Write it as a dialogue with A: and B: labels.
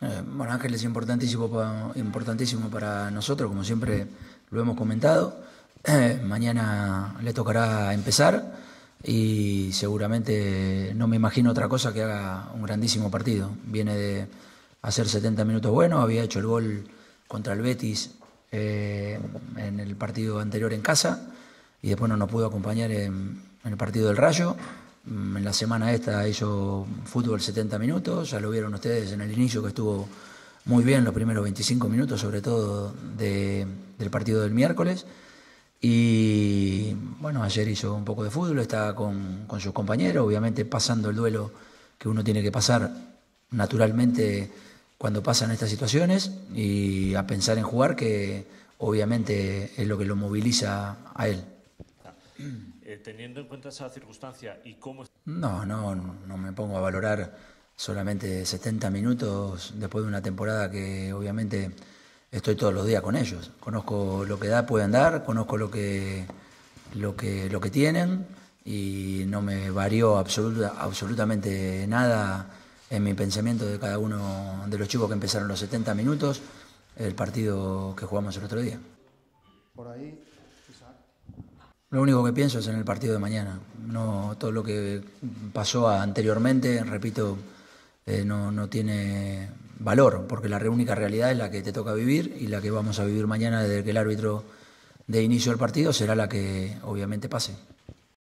A: Eh, bueno, Ángel es importantísimo, para nosotros, como siempre lo hemos comentado. Eh, mañana le tocará empezar y seguramente no me imagino otra cosa que haga un grandísimo partido. Viene de hacer 70 minutos buenos, había hecho el gol contra el Betis eh, en el partido anterior en casa y después no nos pudo acompañar en el partido del Rayo. Mm, en la semana esta hizo fútbol 70 minutos, ya lo vieron ustedes en el inicio que estuvo muy bien los primeros 25 minutos, sobre todo del partido del miércoles. Y bueno, ayer hizo un poco de fútbol, está con, con sus compañeros, obviamente pasando el duelo que uno tiene que pasar naturalmente cuando pasan estas situaciones y a pensar en jugar, que obviamente es lo que lo moviliza a él. Eh, teniendo en cuenta esa circunstancia y cómo... No, no, no me pongo a valorar solamente 70 minutos después de una temporada que obviamente estoy todos los días con ellos. Conozco lo que da, pueden dar, conozco lo que, lo que, lo que tienen y no me varió absoluta, absolutamente nada en mi pensamiento de cada uno de los chicos que empezaron los 70 minutos el partido que jugamos el otro día. Por ahí, lo único que pienso es en el partido de mañana. No todo lo que pasó anteriormente, repito, eh, no, no, tiene valor, porque la única realidad es la que te toca vivir y la que vamos a vivir mañana desde que el árbitro de inicio al partido será la que obviamente pase.